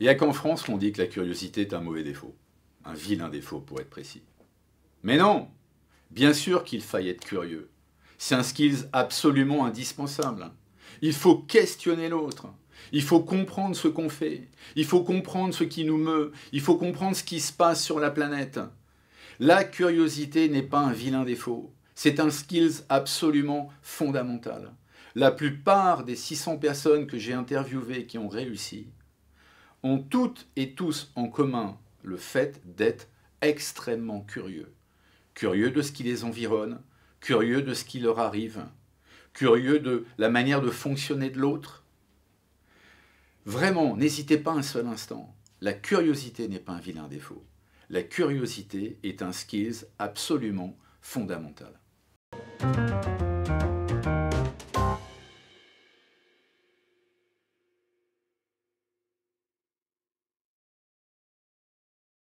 Il n'y a qu'en France qu'on dit que la curiosité est un mauvais défaut, un vilain défaut pour être précis. Mais non Bien sûr qu'il faille être curieux. C'est un skill absolument indispensable. Il faut questionner l'autre. Il faut comprendre ce qu'on fait. Il faut comprendre ce qui nous meut. Il faut comprendre ce qui se passe sur la planète. La curiosité n'est pas un vilain défaut. C'est un skill absolument fondamental. La plupart des 600 personnes que j'ai interviewées qui ont réussi ont toutes et tous en commun le fait d'être extrêmement curieux. Curieux de ce qui les environne, curieux de ce qui leur arrive, curieux de la manière de fonctionner de l'autre. Vraiment, n'hésitez pas un seul instant. La curiosité n'est pas un vilain défaut. La curiosité est un skill absolument fondamental.